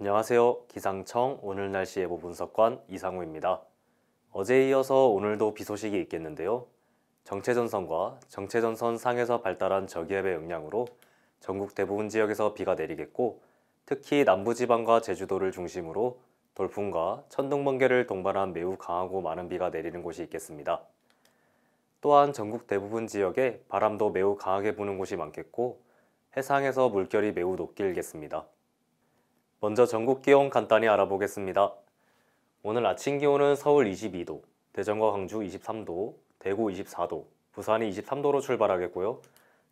안녕하세요. 기상청 오늘 날씨 예보 분석관 이상우입니다. 어제에 이어서 오늘도 비 소식이 있겠는데요. 정체전선과 정체전선 상에서 발달한 저기압의 영향으로 전국 대부분 지역에서 비가 내리겠고 특히 남부지방과 제주도를 중심으로 돌풍과 천둥 번개를 동반한 매우 강하고 많은 비가 내리는 곳이 있겠습니다. 또한 전국 대부분 지역에 바람도 매우 강하게 부는 곳이 많겠고 해상에서 물결이 매우 높게 일겠습니다. 먼저 전국 기온 간단히 알아보겠습니다. 오늘 아침 기온은 서울 22도, 대전과 광주 23도, 대구 24도, 부산이 23도로 출발하겠고요.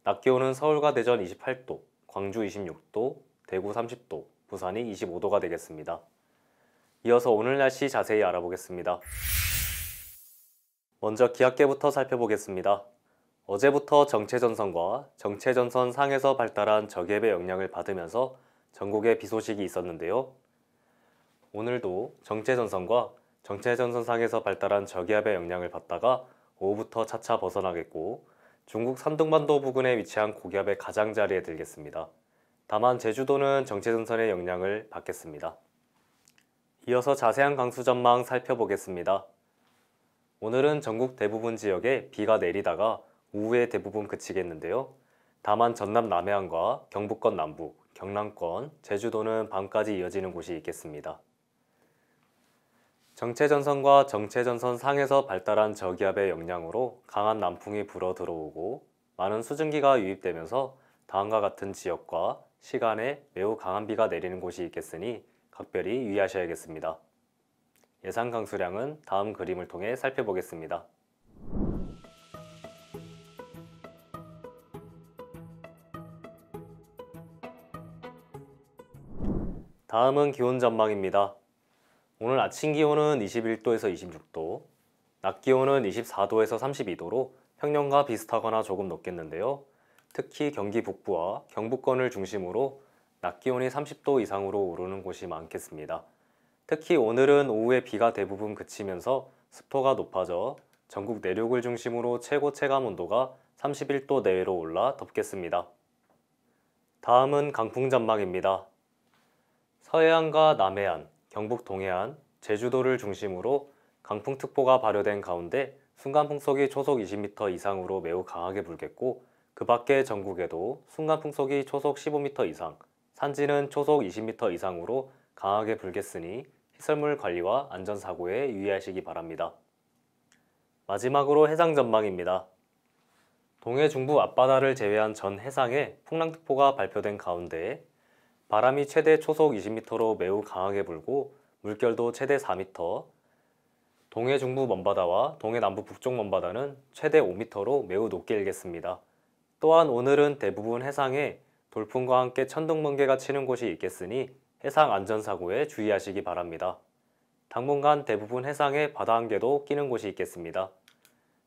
낮 기온은 서울과 대전 28도, 광주 26도, 대구 30도, 부산이 25도가 되겠습니다. 이어서 오늘 날씨 자세히 알아보겠습니다. 먼저 기압계부터 살펴보겠습니다. 어제부터 정체전선과 정체전선 상에서 발달한 저기압의 영향을 받으면서 전국에 비 소식이 있었는데요. 오늘도 정체전선과 정체전선상에서 발달한 저기압의 영향을 받다가 오후부터 차차 벗어나겠고 중국 산둥반도 부근에 위치한 고기압의 가장자리에 들겠습니다. 다만 제주도는 정체전선의 영향을 받겠습니다. 이어서 자세한 강수 전망 살펴보겠습니다. 오늘은 전국 대부분 지역에 비가 내리다가 오후에 대부분 그치겠는데요. 다만 전남 남해안과 경북권 남부, 경남권, 제주도는 밤까지 이어지는 곳이 있겠습니다. 정체전선과 정체전선 상에서 발달한 저기압의 영향으로 강한 남풍이 불어 들어오고 많은 수증기가 유입되면서 다음과 같은 지역과 시간에 매우 강한 비가 내리는 곳이 있겠으니 각별히 유의하셔야겠습니다. 예상 강수량은 다음 그림을 통해 살펴보겠습니다. 다음은 기온 전망입니다. 오늘 아침 기온은 21도에서 26도, 낮 기온은 24도에서 32도로 평년과 비슷하거나 조금 높겠는데요. 특히 경기 북부와 경북권을 중심으로 낮 기온이 30도 이상으로 오르는 곳이 많겠습니다. 특히 오늘은 오후에 비가 대부분 그치면서 습도가 높아져 전국 내륙을 중심으로 최고 체감 온도가 31도 내외로 올라 덥겠습니다. 다음은 강풍 전망입니다. 서해안과 남해안, 경북 동해안, 제주도를 중심으로 강풍특보가 발효된 가운데 순간풍속이 초속 20m 이상으로 매우 강하게 불겠고 그 밖의 전국에도 순간풍속이 초속 15m 이상, 산지는 초속 20m 이상으로 강하게 불겠으니 해설물 관리와 안전사고에 유의하시기 바랍니다. 마지막으로 해상 전망입니다. 동해 중부 앞바다를 제외한 전 해상에 풍랑특보가 발표된 가운데 바람이 최대 초속 20m로 매우 강하게 불고 물결도 최대 4m, 동해 중부 먼바다와 동해 남부 북쪽 먼바다는 최대 5m로 매우 높게 일겠습니다. 또한 오늘은 대부분 해상에 돌풍과 함께 천둥번개가 치는 곳이 있겠으니 해상 안전사고에 주의하시기 바랍니다. 당분간 대부분 해상에 바다 안개도 끼는 곳이 있겠습니다.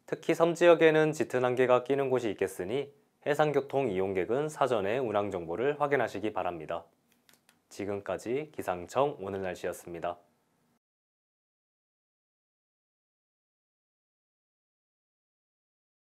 특히 섬 지역에는 짙은 안개가 끼는 곳이 있겠으니 해상교통 이용객은 사전에 운항 정보를 확인하시기 바랍니다. 지금까지 기상청 오늘 날씨였습니다.